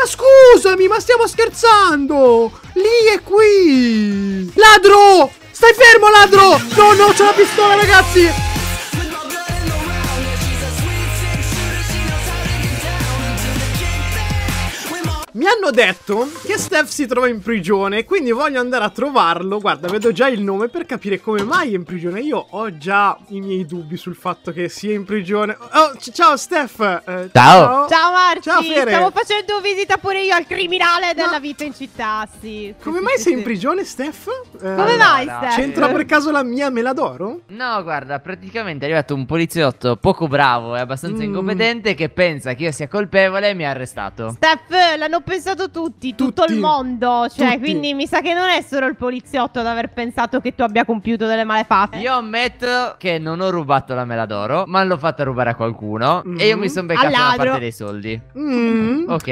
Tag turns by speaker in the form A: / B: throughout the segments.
A: Ma scusami, ma stiamo scherzando! Lì e qui! Ladro! Stai fermo, ladro! No, no, c'è la pistola, ragazzi! hanno detto che Steph si trova in prigione, quindi voglio andare a trovarlo. Guarda, vedo già il nome per capire come mai è in prigione. Io ho già i miei dubbi sul fatto che sia in prigione. Oh, ciao Steph! Eh, ciao! Ciao, ciao Marci! Ciao, Fere. Stavo
B: facendo visita pure io al criminale della Ma... vita in città, sì.
A: Come mai sei in prigione, Steph? Eh, come mai, no, Steph? C'entra per caso la mia mela d'oro? No, guarda,
B: praticamente è arrivato un poliziotto poco bravo e abbastanza mm. incompetente che pensa che io sia colpevole e mi ha arrestato. Steph, l'hanno pensato pensato tutti, tutto il mondo. Cioè, tutti. quindi mi sa che non è solo il poliziotto ad aver pensato che tu abbia compiuto delle malefatte. Io ammetto che non ho rubato la mela d'oro, ma l'ho fatta rubare a qualcuno. Mm. E io mi mm. sono beccato la parte dei soldi. Mm. Ok.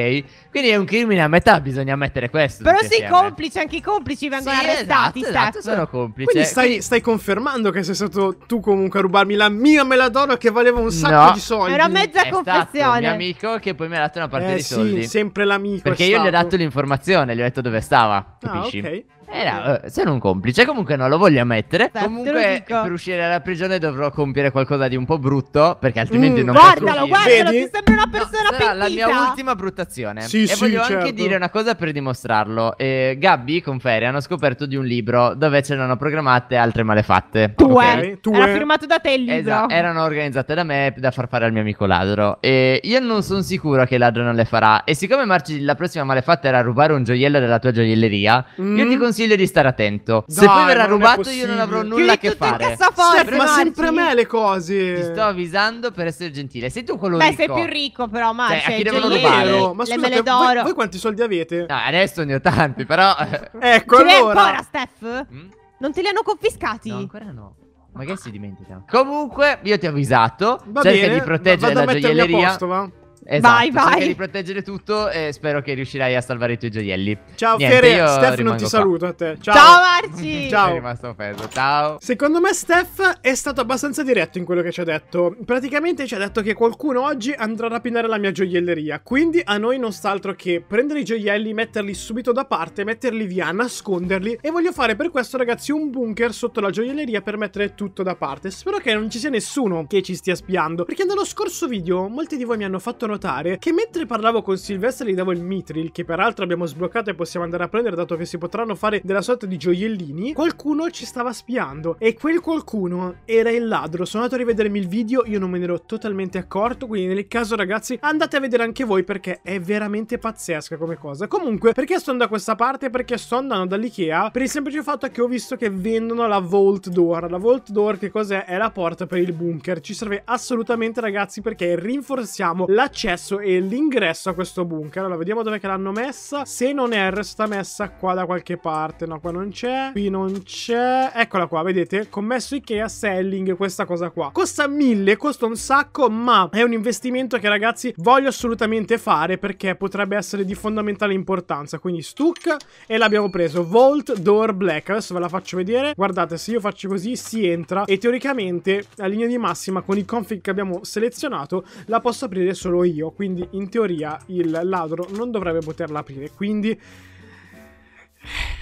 B: Quindi è un crimine a metà, bisogna ammettere questo. Però sei assieme. complice, anche i complici vengono sì, arrestati. Esatto, esatto, sono complice. Quindi stai,
A: quindi stai, confermando che sei stato tu comunque a rubarmi la mia mela d'oro che valeva un sacco no. di soldi. Era mezza è confessione. Stato mio
B: amico che poi mi ha dato una parte eh, dei sì, soldi. Sempre l'amico. Perché perché io gli ho dato l'informazione, gli ho detto dove stava. Ah, capisci? Ah, ok. Eh no, eh, sono un complice, comunque non lo voglio ammettere. Beh, esatto, comunque per uscire dalla prigione dovrò compiere qualcosa di un po' brutto, perché altrimenti mm, non posso Guardalo, guardalo, Vedi? ti sembra una persona no, la mia ultima bruttazione. Sì, e sì, voglio certo. anche dire una cosa per dimostrarlo. Eh, Gabby con Ferri hanno scoperto di un libro dove c'erano programmate altre malefatte. Tu okay? eh, tu Era eh. firmato da te il libro. Esatto, erano organizzate da me da far fare al mio amico ladro. E io non sono sicuro che il ladro non le farà. E siccome Marci la prossima malefatta era rubare un gioiello della tua gioielleria, mm. io ti consiglio consiglio di stare attento. Dai, Se poi verrà rubato, io non avrò nulla a che fare. Sempre, ma sempre a me le cose. Ti sto avvisando per essere gentile. Sei tu quello Beh, ricco. Beh, sei più ricco, però, ma cioè, cioè, a chi devono rubare? Vero. Ma le mele d'oro. Voi, voi, quanti soldi avete? No, adesso ne ho tanti, però. ecco, Ce allora. ancora, Steph? Mm? Non te li hanno confiscati? No, ancora no. Magari si dimentica. Comunque, io ti ho avvisato. Va cerca bene, di proteggere la gioielleria. Posto, va? Esatto, vai, vai. di proteggere tutto e spero che riuscirai a salvare i tuoi gioielli. Ciao Niente, Fere, Steph non ti qua. saluto
A: a te. Ciao, Ciao Marci. Ciao. È rimasto offeso. Ciao. Secondo me Steph è stato abbastanza diretto in quello che ci ha detto. Praticamente ci ha detto che qualcuno oggi andrà a rapinare la mia gioielleria, quindi a noi non sta altro che prendere i gioielli, metterli subito da parte, metterli via, nasconderli e voglio fare per questo ragazzi un bunker sotto la gioielleria per mettere tutto da parte. Spero che non ci sia nessuno che ci stia spiando, perché nello scorso video molti di voi mi hanno fatto notare notare che mentre parlavo con Sylvester gli davo il mitril, che peraltro abbiamo sbloccato e possiamo andare a prendere dato che si potranno fare della sorta di gioiellini, qualcuno ci stava spiando e quel qualcuno era il ladro. Sono andato a rivedermi il video, io non me ne ero totalmente accorto, quindi nel caso ragazzi andate a vedere anche voi perché è veramente pazzesca come cosa. Comunque, perché sto da questa parte? Perché sto andando dall'Ikea per il semplice fatto che ho visto che vendono la Vault Door. La Vault Door che cos'è? È la porta per il bunker. Ci serve assolutamente ragazzi perché rinforziamo l'accesso l'accesso e l'ingresso a questo bunker. Allora, vediamo dove che l'hanno messa. Se non erro, sta messa qua da qualche parte. No, qua non c'è. Qui non c'è. Eccola qua, vedete? Commesso Ikea selling questa cosa qua. Costa mille, costa un sacco, ma è un investimento che, ragazzi, voglio assolutamente fare perché potrebbe essere di fondamentale importanza. Quindi Stuck e l'abbiamo preso. Vault Door Black. Adesso ve la faccio vedere. Guardate, se io faccio così si entra e teoricamente la linea di massima con i config che abbiamo selezionato la posso aprire solo io io, quindi in teoria il ladro non dovrebbe poterla aprire, quindi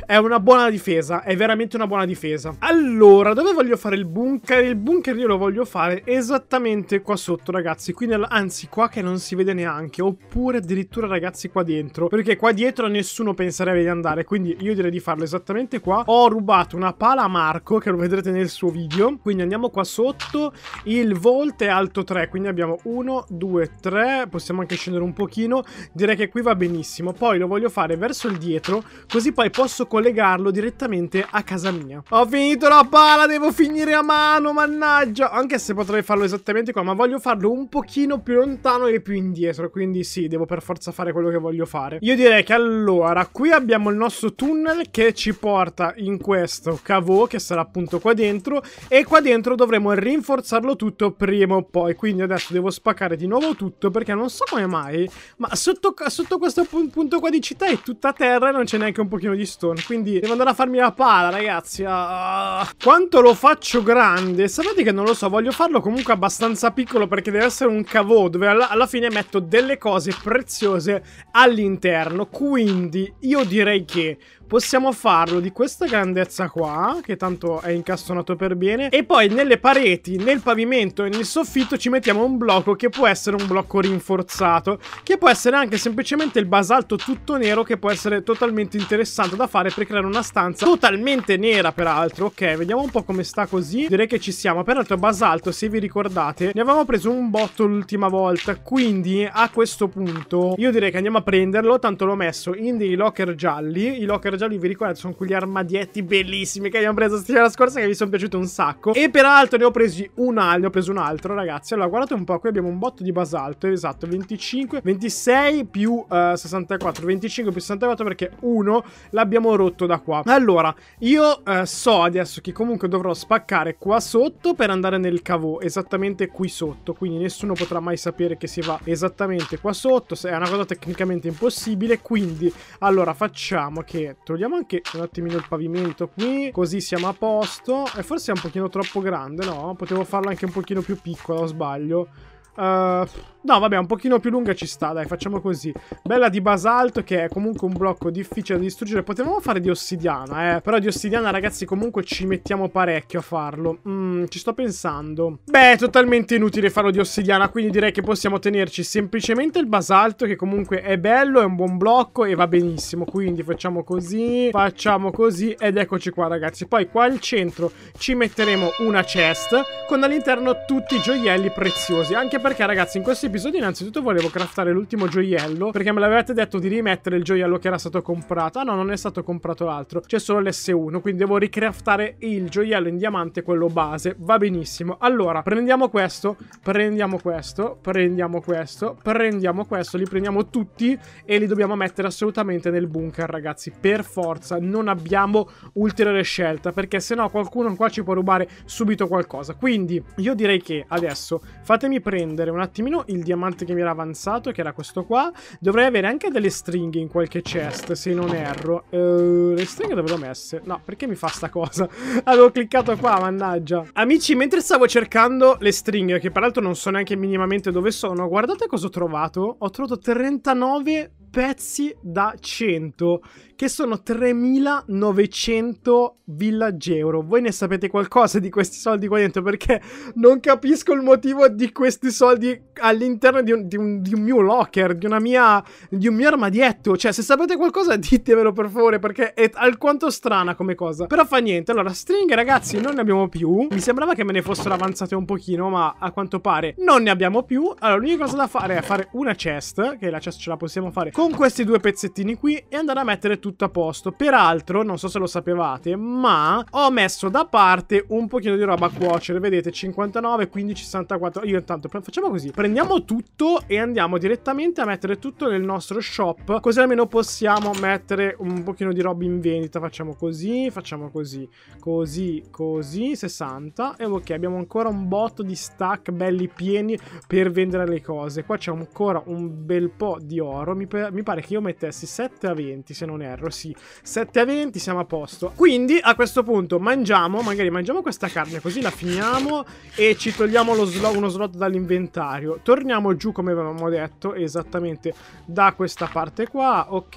A: è una buona difesa, è veramente una buona difesa. Allora, dove voglio fare il bunker? Il bunker io lo voglio fare esattamente qua sotto, ragazzi. Qui nel, anzi, qua che non si vede neanche, oppure addirittura, ragazzi, qua dentro. Perché qua dietro nessuno penserebbe di andare, quindi io direi di farlo esattamente qua. Ho rubato una pala a Marco, che lo vedrete nel suo video. Quindi andiamo qua sotto, il volt è alto 3, quindi abbiamo 1, 2, 3, possiamo anche scendere un pochino. Direi che qui va benissimo. Poi lo voglio fare verso il dietro, così poi posso posso collegarlo direttamente a casa mia. Ho finito la pala, devo finire a mano, mannaggia! Anche se potrei farlo esattamente qua, ma voglio farlo un pochino più lontano e più indietro, quindi sì, devo per forza fare quello che voglio fare. Io direi che allora, qui abbiamo il nostro tunnel che ci porta in questo cavo, che sarà appunto qua dentro, e qua dentro dovremo rinforzarlo tutto prima o poi, quindi adesso devo spaccare di nuovo tutto, perché non so come mai, ma sotto, sotto questo punto qua di città è tutta terra e non c'è neanche un pochino di stone Redstone. Quindi devo andare a farmi la pala, ragazzi. Ah, ah, quanto lo faccio grande? Sapete che non lo so, voglio farlo comunque abbastanza piccolo perché deve essere un cavo dove alla, alla fine metto delle cose preziose all'interno. Quindi io direi che possiamo farlo di questa grandezza qua, che tanto è incastonato per bene, e poi nelle pareti, nel pavimento e nel soffitto ci mettiamo un blocco che può essere un blocco rinforzato, che può essere anche semplicemente il basalto tutto nero che può essere totalmente interessante da fare per creare una stanza totalmente nera peraltro, ok, vediamo un po' come sta così, direi che ci siamo, peraltro basalto se vi ricordate ne avevamo preso un botto l'ultima volta, quindi a questo punto io direi che andiamo a prenderlo, tanto l'ho messo in dei locker gialli, i locker gialli, vi ricordate, sono quegli armadietti bellissimi che abbiamo preso settimana scorsa che vi sono piaciuti un sacco. E peraltro ne ho presi un ne ho preso un altro, ragazzi. Allora, guardate un po', qui abbiamo un botto di basalto, esatto, 25, 26 più uh, 64, 25 più 64 perché uno l'abbiamo rotto da qua. Allora, io uh, so adesso che comunque dovrò spaccare qua sotto per andare nel cavò, esattamente qui sotto, quindi nessuno potrà mai sapere che si va esattamente qua sotto, è una cosa tecnicamente impossibile, quindi allora facciamo che Togliamo anche un attimino il pavimento qui, così siamo a posto. E forse è un pochino troppo grande, no? Potevo farlo anche un pochino più piccolo, sbaglio. Uh, No, vabbè, un pochino più lunga ci sta, dai, facciamo così. Bella di basalto, che è comunque un blocco difficile da distruggere. Potevamo fare di ossidiana, eh. Però di ossidiana, ragazzi, comunque ci mettiamo parecchio a farlo. Mmm, ci sto pensando. Beh, è totalmente inutile farlo di ossidiana, quindi direi che possiamo tenerci semplicemente il basalto, che comunque è bello, è un buon blocco e va benissimo. Quindi facciamo così, facciamo così ed eccoci qua, ragazzi. Poi qua al centro ci metteremo una chest con all'interno tutti i gioielli preziosi. Anche perché, ragazzi, in questi episodio innanzitutto volevo craftare l'ultimo gioiello perché me l'avevate detto di rimettere il gioiello che era stato comprato. Ah no, non è stato comprato l'altro, c'è solo l'S1, quindi devo ricraftare il gioiello in diamante, quello base. Va benissimo. Allora, prendiamo questo, prendiamo questo, prendiamo questo, prendiamo questo, li prendiamo tutti e li dobbiamo mettere assolutamente nel bunker, ragazzi. Per forza, non abbiamo ulteriore scelta perché se no qualcuno qua ci può rubare subito qualcosa. Quindi io direi che adesso fatemi prendere un attimino il diamante che mi era avanzato, che era questo qua. Dovrei avere anche delle stringhe in qualche chest, se non erro. Uh, le stringhe dove le ho messe? No, perché mi fa sta cosa? Avevo cliccato qua, mannaggia. Amici, mentre stavo cercando le stringhe, che peraltro non so neanche minimamente dove sono, guardate cosa ho trovato. Ho trovato 39 pezzi da 100, che sono 3.900 village euro. Voi ne sapete qualcosa di questi soldi qua dentro? Perché non capisco il motivo di questi soldi all'interno di un, di un, di un mio locker, di, mia, di, un mio armadietto. Cioè, se sapete qualcosa ditemelo per favore, perché è alquanto strana come cosa. Però fa niente. Allora, stringhe ragazzi non ne abbiamo più. Mi sembrava che me ne fossero avanzate un pochino, ma a quanto pare non ne abbiamo più. Allora, l'unica cosa da fare è fare una chest, che la chest ce la possiamo fare con con questi due pezzettini qui e andare a mettere tutto a posto. Peraltro, non so se lo sapevate, ma ho messo da parte un pochino di roba a cuocere. Vedete, 59, 15, 64. Io intanto facciamo così. Prendiamo tutto e andiamo direttamente a mettere tutto nel nostro shop. Così almeno possiamo mettere un pochino di roba in vendita. Facciamo così, facciamo così, così, così, 60. E ok, abbiamo ancora un botto di stack belli pieni per vendere le cose. Qua c'è ancora un bel po' di oro. Mi, mi pare che io mettessi 7 a 20 se non erro, sì, 7 a 20 siamo a posto. Quindi a questo punto mangiamo, magari mangiamo questa carne così la finiamo e ci togliamo slot, uno slot dall'inventario. Torniamo giù come avevamo detto, esattamente da questa parte qua, ok,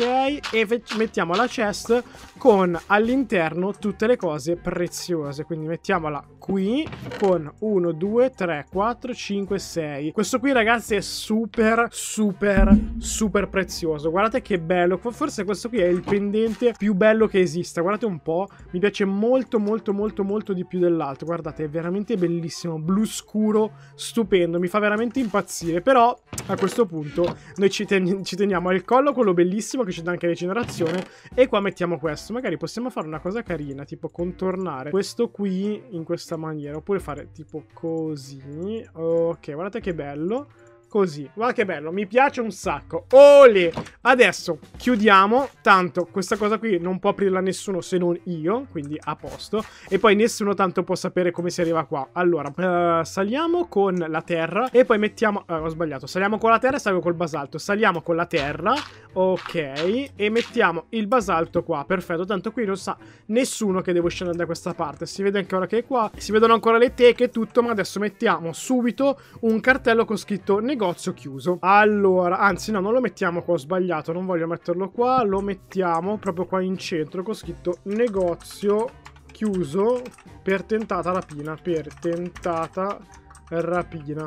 A: e mettiamo la chest con all'interno tutte le cose preziose, quindi mettiamola qui con 1, 2, 3, 4, 5, 6. Questo qui ragazzi è super, super, super prezioso prezioso. Guardate che bello. Forse questo qui è il pendente più bello che esista. Guardate un po'. Mi piace molto, molto, molto, molto di più dell'altro. Guardate, è veramente bellissimo. Blu scuro, stupendo. Mi fa veramente impazzire. Però, a questo punto, noi ci, ten ci teniamo al collo quello bellissimo che ci dà anche rigenerazione. E qua mettiamo questo. Magari possiamo fare una cosa carina, tipo contornare questo qui in questa maniera. Oppure fare tipo così. Ok, guardate che bello così. Guarda che bello, mi piace un sacco. Ole! Adesso chiudiamo, tanto questa cosa qui non può aprirla nessuno se non io, quindi a posto. E poi nessuno tanto può sapere come si arriva qua. Allora, uh, saliamo con la terra e poi mettiamo... Uh, ho sbagliato, saliamo con la terra e salgo col basalto. Saliamo con la terra, ok, e mettiamo il basalto qua, perfetto. Tanto qui non sa nessuno che devo scendere da questa parte. Si vede anche ora che è qua, si vedono ancora le teche e tutto, ma adesso mettiamo subito un cartello con scritto negozio negozio chiuso. Allora, anzi no, non lo mettiamo qua, ho sbagliato, non voglio metterlo qua, lo mettiamo proprio qua in centro con scritto negozio chiuso per tentata rapina, per tentata rapina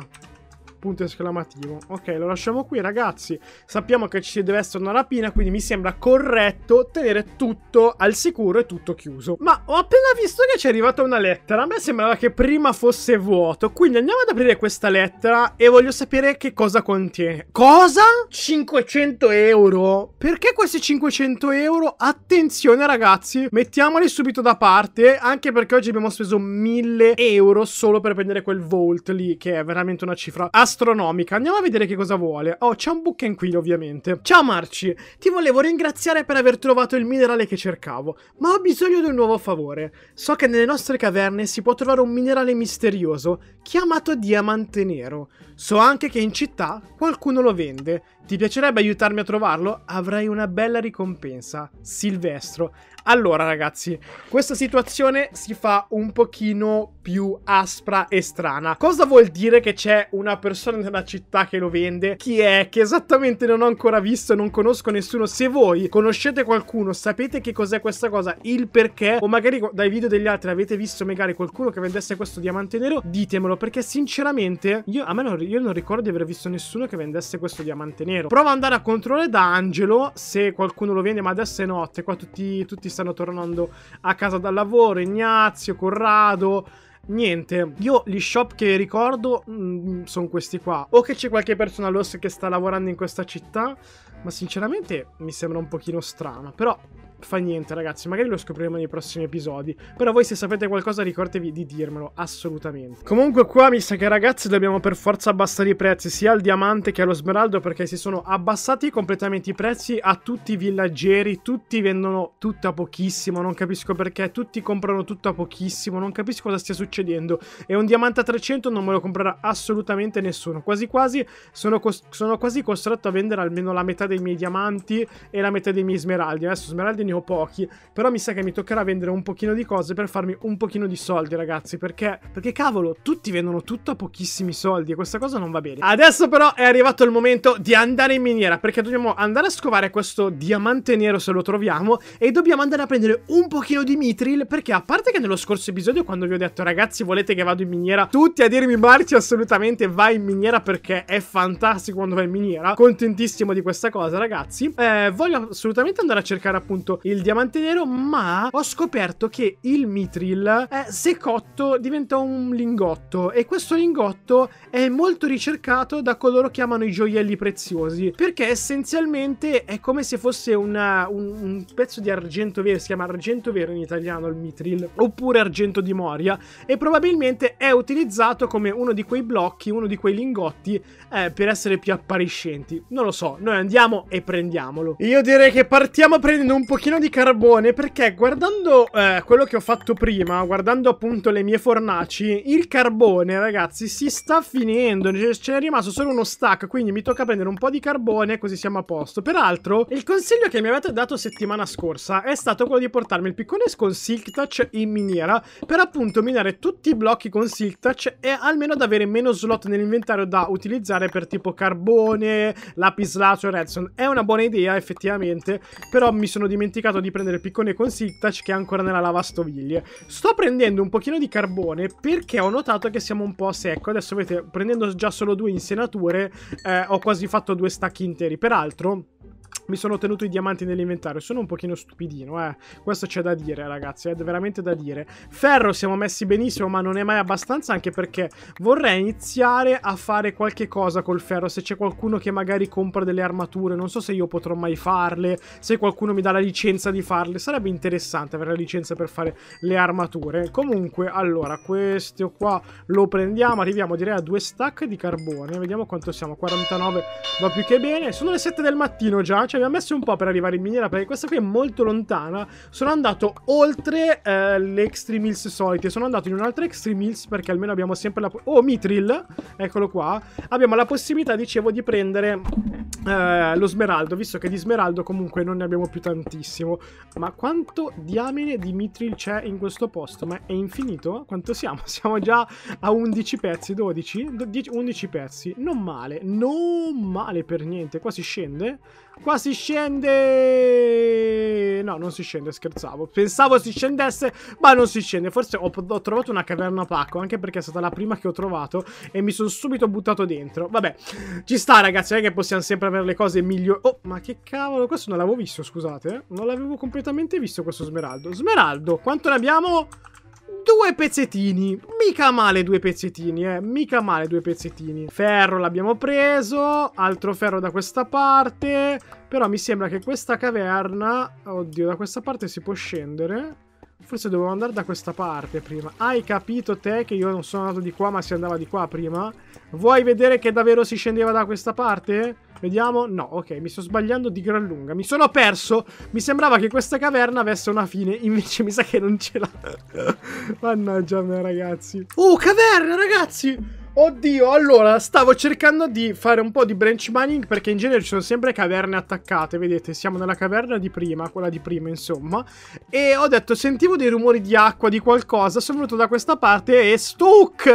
A: punto esclamativo. Ok, lo lasciamo qui, ragazzi. Sappiamo che ci deve essere una rapina, quindi mi sembra corretto tenere tutto al sicuro e tutto chiuso. Ma ho appena visto che ci è arrivata una lettera. A me sembrava che prima fosse vuoto. Quindi andiamo ad aprire questa lettera e voglio sapere che cosa contiene. Cosa? 500 euro? Perché questi 500 euro? Attenzione, ragazzi. Mettiamoli subito da parte, anche perché oggi abbiamo speso 1000 euro solo per prendere quel Volt lì, che è veramente una cifra assolutamente gastronomica. Andiamo a vedere che cosa vuole. Oh, c'è un book in qui, ovviamente. Ciao Marci, ti volevo ringraziare per aver trovato il minerale che cercavo, ma ho bisogno di un nuovo favore. So che nelle nostre caverne si può trovare un minerale misterioso chiamato diamante nero. So anche che in città qualcuno lo vende ti piacerebbe aiutarmi a trovarlo? Avrai una bella ricompensa. Silvestro. Allora ragazzi, questa situazione si fa un pochino più aspra e strana. Cosa vuol dire che c'è una persona nella città che lo vende? Chi è? Che esattamente non ho ancora visto e non conosco nessuno. Se voi conoscete qualcuno, sapete che cos'è questa cosa, il perché, o magari dai video degli altri avete visto magari qualcuno che vendesse questo diamante nero, ditemelo perché sinceramente io, a me non, io non ricordo di aver visto nessuno che vendesse questo diamante nero nero. Prova ad andare a controllare da Angelo se qualcuno lo viene, ma adesso è notte, qua tutti, tutti stanno tornando a casa dal lavoro, Ignazio, Corrado... Niente, io gli shop che ricordo mm, sono questi qua. O che c'è qualche persona host che sta lavorando in questa città, ma sinceramente mi sembra un pochino strano. Però fa niente, ragazzi. Magari lo scopriremo nei prossimi episodi. Però voi se sapete qualcosa ricordatevi di dirmelo, assolutamente. Comunque qua mi sa che ragazzi dobbiamo per forza abbassare i prezzi, sia al diamante che allo smeraldo, perché si sono abbassati completamente i prezzi a tutti i villaggeri. Tutti vendono tutto a pochissimo, non capisco perché. Tutti comprano tutto a pochissimo, non capisco cosa stia succedendo. E un diamante a 300 non me lo comprerà assolutamente nessuno. Quasi quasi sono, sono quasi costretto a vendere almeno la metà dei miei diamanti e la metà dei miei smeraldi. Adesso smeraldi ne ne ho pochi, però mi sa che mi toccherà vendere un pochino di cose per farmi un pochino di soldi, ragazzi, perché, perché cavolo, tutti vendono tutto a pochissimi soldi e questa cosa non va bene. Adesso però è arrivato il momento di andare in miniera, perché dobbiamo andare a scovare questo diamante nero se lo troviamo e dobbiamo andare a prendere un pochino di mitril, perché a parte che nello scorso episodio quando vi ho detto ragazzi volete che vado in miniera, tutti a dirmi Marci assolutamente vai in miniera perché è fantastico quando vai in miniera, contentissimo di questa cosa ragazzi, eh, voglio assolutamente andare a cercare appunto il diamante nero, ma ho scoperto che il mitril, eh, se cotto, diventa un lingotto e questo lingotto è molto ricercato da coloro che amano i gioielli preziosi, perché essenzialmente è come se fosse una, un, un, pezzo di argento vero, si chiama argento vero in italiano il mitril, oppure argento di Moria, e probabilmente è utilizzato come uno di quei blocchi, uno di quei lingotti eh, per essere più appariscenti. Non lo so, noi andiamo e prendiamolo. Io direi che partiamo prendendo un pochino pochino di carbone perché guardando eh, quello che ho fatto prima, guardando appunto le mie fornaci, il carbone ragazzi si sta finendo, ce n'è rimasto solo uno stack, quindi mi tocca prendere un po' di carbone così siamo a posto. Peraltro il consiglio che mi avete dato settimana scorsa è stato quello di portarmi il piccone con Silk Touch in miniera per appunto minare tutti i blocchi con Silk Touch e almeno ad avere meno slot nell'inventario da utilizzare per tipo carbone, lapis redstone. È una buona idea effettivamente, però mi sono dimenticato dimenticato di prendere piccone con Sictach che è ancora nella lavastoviglie. Sto prendendo un pochino di carbone perché ho notato che siamo un po' a secco. Adesso vedete, prendendo già solo due insenature, eh, ho quasi fatto due stacchi interi. Peraltro mi sono tenuto i diamanti nell'inventario. Sono un pochino stupidino, eh. Questo c'è da dire, ragazzi, è veramente da dire. Ferro siamo messi benissimo, ma non è mai abbastanza, anche perché vorrei iniziare a fare qualche cosa col ferro. Se c'è qualcuno che magari compra delle armature, non so se io potrò mai farle, se qualcuno mi dà la licenza di farle. Sarebbe interessante avere la licenza per fare le armature. Comunque, allora, questo qua lo prendiamo. Arriviamo direi a due stack di carbone. Vediamo quanto siamo. 49 va più che bene. Sono le 7 del mattino già qua, ci abbiamo messo un po' per arrivare in miniera perché questa qui è molto lontana. Sono andato oltre eh, le Extreme Hills solite, sono andato in un'altra Extreme Hills perché almeno abbiamo sempre la... Oh, Mitril, eccolo qua. Abbiamo la possibilità, dicevo, di prendere eh, lo smeraldo, visto che di smeraldo comunque non ne abbiamo più tantissimo. Ma quanto diamine di Mitril c'è in questo posto? Ma è infinito? Quanto siamo? Siamo già a 11 pezzi, 12? 11 pezzi, non male, non male per niente. Qua si scende. Qua Qua si scende... No, non si scende, scherzavo. Pensavo si scendesse, ma non si scende. Forse ho, ho trovato una caverna pacco, anche perché è stata la prima che ho trovato e mi sono subito buttato dentro. Vabbè, ci sta ragazzi, non è che possiamo sempre avere le cose migliori... Oh, ma che cavolo, questo non l'avevo visto, scusate. Eh. Non l'avevo completamente visto questo smeraldo. Smeraldo, quanto ne abbiamo? Due pezzettini. Mica male due pezzettini, eh. Mica male due pezzettini. Ferro l'abbiamo preso. Altro ferro da questa parte. Però mi sembra che questa caverna... Oddio, da questa parte si può scendere. Forse dovevo andare da questa parte prima. Hai capito te che io non sono andato di qua ma si andava di qua prima? Vuoi vedere che davvero si scendeva da questa parte? Sì. Vediamo. No, ok, mi sto sbagliando di gran lunga. Mi sono perso. Mi sembrava che questa caverna avesse una fine. Invece mi sa che non ce l'ha. Mannaggia me, ragazzi. Oh, caverna, ragazzi! Oddio, allora, stavo cercando di fare un po' di branch mining perché in genere ci sono sempre caverne attaccate, vedete, siamo nella caverna di prima, quella di prima insomma, e ho detto, sentivo dei rumori di acqua, di qualcosa, sono venuto da questa parte e stuc!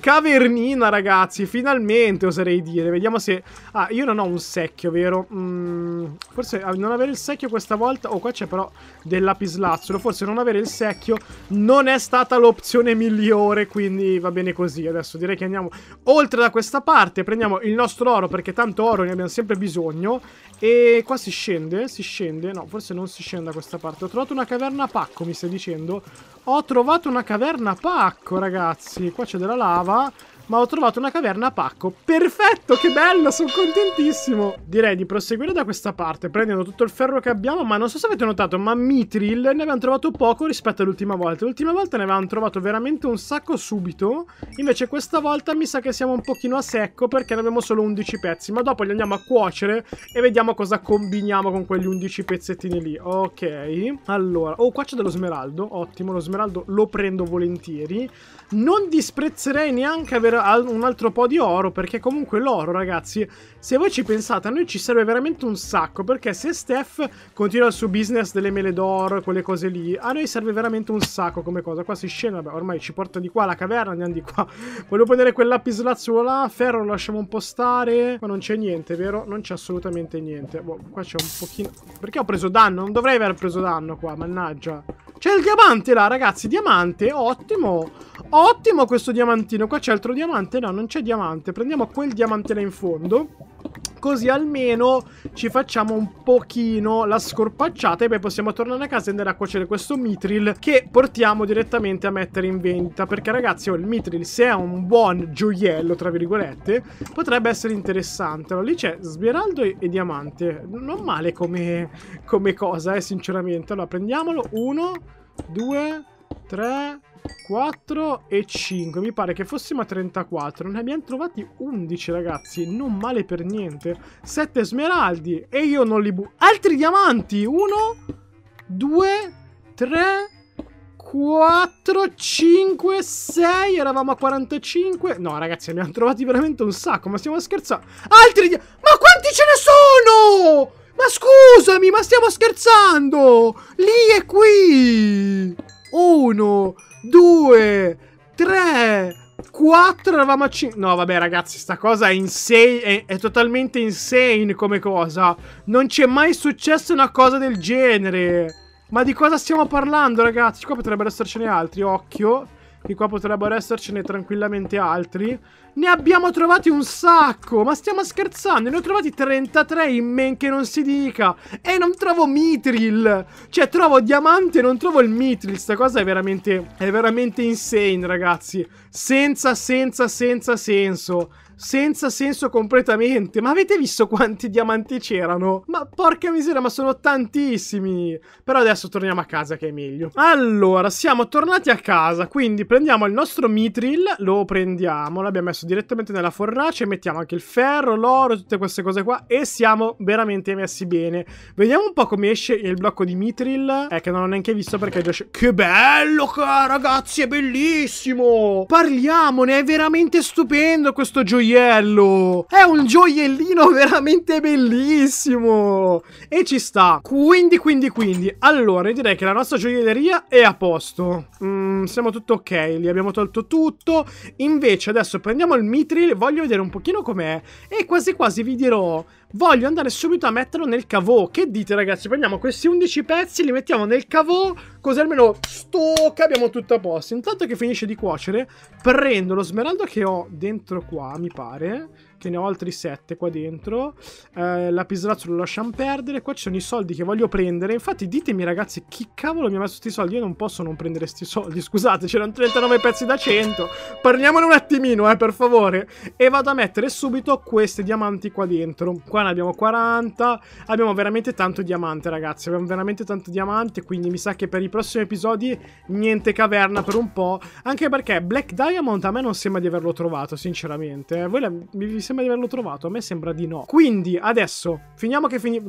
A: Cavernina ragazzi, finalmente oserei dire, vediamo se... Ah, io non ho un secchio, vero? Mm, forse ah, non avere il secchio questa volta, oh qua c'è però del lapislazzolo, forse non avere il secchio non è stata l'opzione migliore, quindi va bene così, adesso direi che andiamo oltre da questa parte, prendiamo il nostro oro perché tanto oro ne abbiamo sempre bisogno e qua si scende, si scende, no forse non si scende da questa parte, ho trovato una caverna a pacco mi stai dicendo, ho trovato una caverna a pacco ragazzi, qua c'è della lava ma ho trovato una caverna a pacco. Perfetto, che bello, sono contentissimo. Direi di proseguire da questa parte, prendendo tutto il ferro che abbiamo, ma non so se avete notato, ma Mitril ne abbiamo trovato poco rispetto all'ultima volta. L'ultima volta ne avevamo trovato veramente un sacco subito, invece questa volta mi sa che siamo un pochino a secco perché ne abbiamo solo 11 pezzi, ma dopo li andiamo a cuocere e vediamo cosa combiniamo con quegli 11 pezzettini lì. Ok, allora, oh qua c'è dello smeraldo, ottimo, lo smeraldo lo prendo volentieri. Non disprezzerei neanche aver un altro po' di oro, perché comunque l'oro, ragazzi, se voi ci pensate, a noi ci serve veramente un sacco, perché se Steph continua il suo business delle mele d'oro, quelle cose lì, a noi serve veramente un sacco come cosa. Qua si scende, vabbè, ormai ci porta di qua la caverna, andiamo di qua. Volevo prendere quel lapislazzulo là, ferro lo lasciamo un po' stare. Qua non c'è niente, vero? Non c'è assolutamente niente. Boh, qua c'è un pochino... Perché ho preso danno? Non dovrei aver preso danno qua, mannaggia. C'è il diamante là, ragazzi. Diamante, ottimo. Ottimo questo diamantino. Qua c'è altro diamante? No, non c'è diamante. Prendiamo quel diamante là in fondo. Così almeno ci facciamo un pochino la scorpacciata e poi possiamo tornare a casa e andare a cuocere questo mitril che portiamo direttamente a mettere in vendita. Perché ragazzi, oh, il mitril, se è un buon gioiello, tra virgolette, potrebbe essere interessante. Allora, lì c'è smeraldo e, diamante. Non male come, come cosa, eh, sinceramente. Allora, prendiamolo. Uno, due, tre... 4 e 5. Mi pare che fossimo a 34. Ne abbiamo trovati 11, ragazzi. Non male per niente. 7 smeraldi. E io non li bu... Altri diamanti! 1, 2, 3... 4, 5, 6 Eravamo a 45 No ragazzi ne abbiamo trovati veramente un sacco Ma stiamo scherzando Altri diamanti Ma quanti ce ne sono? Ma scusami ma stiamo scherzando Lì e qui 1, 2, 3, 4 eravamo a 5. No, vabbè, ragazzi, sta cosa è insane. È, è totalmente insane come cosa. Non c'è mai successo una cosa del genere. Ma di cosa stiamo parlando, ragazzi? Qua potrebbero essercene altri, occhio. Che qua potrebbero essercene tranquillamente altri. Ne abbiamo trovati un sacco! Ma stiamo scherzando? Ne ho trovati 33 in men che non si dica! E non trovo mitril! Cioè, trovo diamante e non trovo il mitril. Sta cosa è veramente... È veramente insane, ragazzi. Senza, senza, senza senso senza senso completamente. Ma avete visto quanti diamanti c'erano? Ma porca miseria, ma sono tantissimi. Però adesso torniamo a casa che è meglio. Allora, siamo tornati a casa, quindi prendiamo il nostro mitril, lo prendiamo, l'abbiamo messo direttamente nella fornace, mettiamo anche il ferro, l'oro, tutte queste cose qua e siamo veramente messi bene. Vediamo un po' come esce il blocco di mitril. È che non ho neanche visto perché già... Che bello, ragazzi, è bellissimo! Parliamone, è veramente stupendo questo gioiello gioiello! È un gioiellino veramente bellissimo! E ci sta. Quindi, quindi, quindi. Allora, direi che la nostra gioielleria è a posto. Mm, siamo tutto ok, li abbiamo tolto tutto. Invece adesso prendiamo il mitril, voglio vedere un pochino com'è. E quasi quasi vi dirò... Voglio andare subito a metterlo nel cavò. Che dite, ragazzi? Prendiamo questi 11 pezzi, li mettiamo nel cavò, così almeno stocca abbiamo tutto a posto. Intanto che finisce di cuocere, prendo lo smeraldo che ho dentro qua, mi pare che ne ho altri 7 qua dentro. Eh, lapislazzolo lo lasciamo perdere. Qua ci sono i soldi che voglio prendere. Infatti, ditemi, ragazzi, chi cavolo mi ha messo questi soldi? Io non posso non prendere questi soldi. Scusate, c'erano 39 pezzi da 100. Parliamone un attimino, eh, per favore. E vado a mettere subito questi diamanti qua dentro. Qua ne abbiamo 40. Abbiamo veramente tanto diamante, ragazzi. Abbiamo veramente tanto diamante. Quindi mi sa che per i prossimi episodi niente caverna per un po'. Anche perché Black Diamond a me non sembra di averlo trovato, sinceramente. Eh. Voi la, sembra di averlo trovato, a me sembra di no. Quindi, adesso, finiamo che finisca...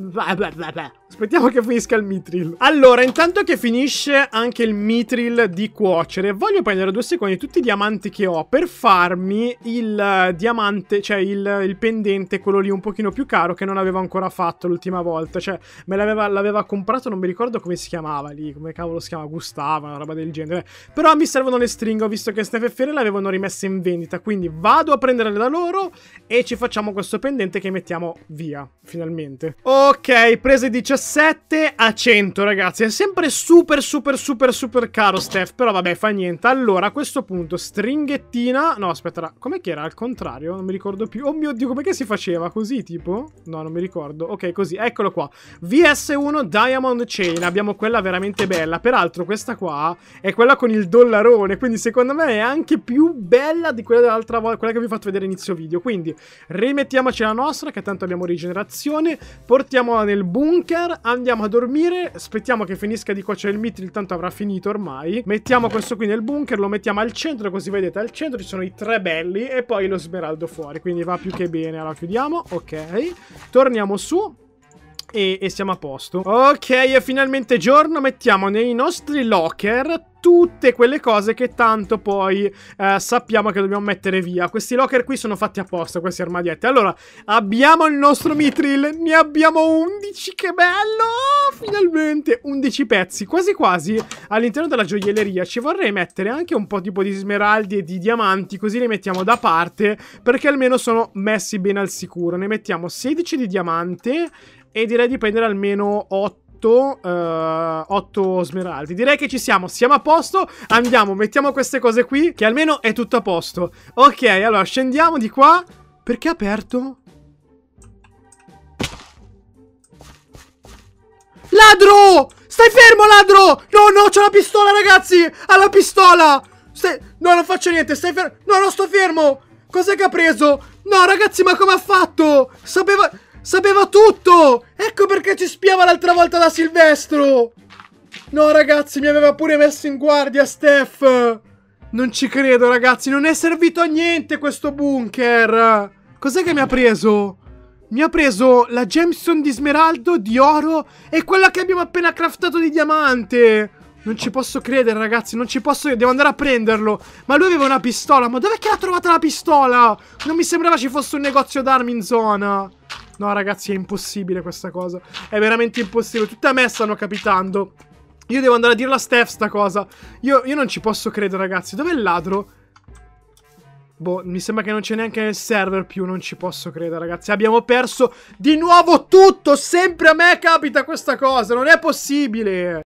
A: Aspettiamo che finisca il mitril. Allora, intanto che finisce anche il mitril di cuocere, voglio prendere due secondi tutti i diamanti che ho per farmi il eh, diamante, cioè il, il pendente, quello lì un pochino più caro che non avevo ancora fatto l'ultima volta. Cioè, me l'aveva comprato, non mi ricordo come si chiamava lì, come cavolo si chiama, Gustavo, una roba del genere. Però mi servono le stringhe, ho visto che Steph e Fiere l'avevano rimessa in vendita, quindi vado a prenderle da loro e ci facciamo questo pendente che mettiamo via, finalmente. Ok, prese 17 a 100, ragazzi. È sempre super, super, super, super caro, Steph, però vabbè, fa niente. Allora, a questo punto, stringhettina... No, aspetta, com'è che era? Al contrario? Non mi ricordo più. Oh mio Dio, com'è che si faceva? Così, tipo? No, non mi ricordo. Ok, così, eccolo qua. VS1 Diamond Chain. Abbiamo quella veramente bella. Peraltro, questa qua è quella con il dollarone, quindi secondo me è anche più bella di quella dell'altra volta, quella che vi ho fatto vedere inizio video. Quindi rimettiamoci la nostra, che tanto abbiamo rigenerazione, portiamola nel bunker, andiamo a dormire, aspettiamo che finisca di cuocere il mitril, tanto avrà finito ormai, mettiamo questo qui nel bunker, lo mettiamo al centro, così vedete, al centro ci sono i tre belli e poi lo smeraldo fuori, quindi va più che bene, allora chiudiamo, ok, torniamo su, e, e, siamo a posto. Ok, è finalmente giorno. Mettiamo nei nostri locker tutte quelle cose che tanto poi eh, sappiamo che dobbiamo mettere via. Questi locker qui sono fatti apposta, questi armadietti. Allora, abbiamo il nostro mitril, ne abbiamo 11, che bello! Finalmente 11 pezzi, quasi quasi all'interno della gioielleria. Ci vorrei mettere anche un po' tipo di smeraldi e di diamanti, così li mettiamo da parte, perché almeno sono messi bene al sicuro. Ne mettiamo 16 di diamante e direi di prendere almeno 8 8, uh, 8 smeraldi. Direi che ci siamo, siamo a posto. Andiamo, mettiamo queste cose qui, che almeno è tutto a posto. Ok, allora scendiamo di qua. Perché è aperto? Ladro! Stai fermo, ladro! No, no, c'ho la pistola, ragazzi! Ha la pistola! Stai... No, non faccio niente, stai fermo! No, non sto fermo! Cos'è che ha preso? No, ragazzi, ma come ha fatto? Sapeva... Sapeva tutto! Ecco perché ci spiava l'altra volta da Silvestro! No, ragazzi, mi aveva pure messo in guardia, Steph! Non ci credo, ragazzi, non è servito a niente questo bunker! Cos'è che mi ha preso? Mi ha preso la gemstone di smeraldo, di oro e quella che abbiamo appena craftato di diamante! Non ci posso credere, ragazzi, non ci posso credere, devo andare a prenderlo! Ma lui aveva una pistola, ma dov'è che l'ha trovata la pistola? Non mi sembrava ci fosse un negozio d'armi in zona! No, ragazzi, è impossibile questa cosa. È veramente impossibile. Tutte a me stanno capitando. Io devo andare a dirla a Steph sta cosa. Io, io non ci posso credere, ragazzi. Dov'è il ladro? Boh, mi sembra che non c'è neanche nel server più, non ci posso credere ragazzi. Abbiamo perso di nuovo tutto, sempre a me capita questa cosa, non è possibile.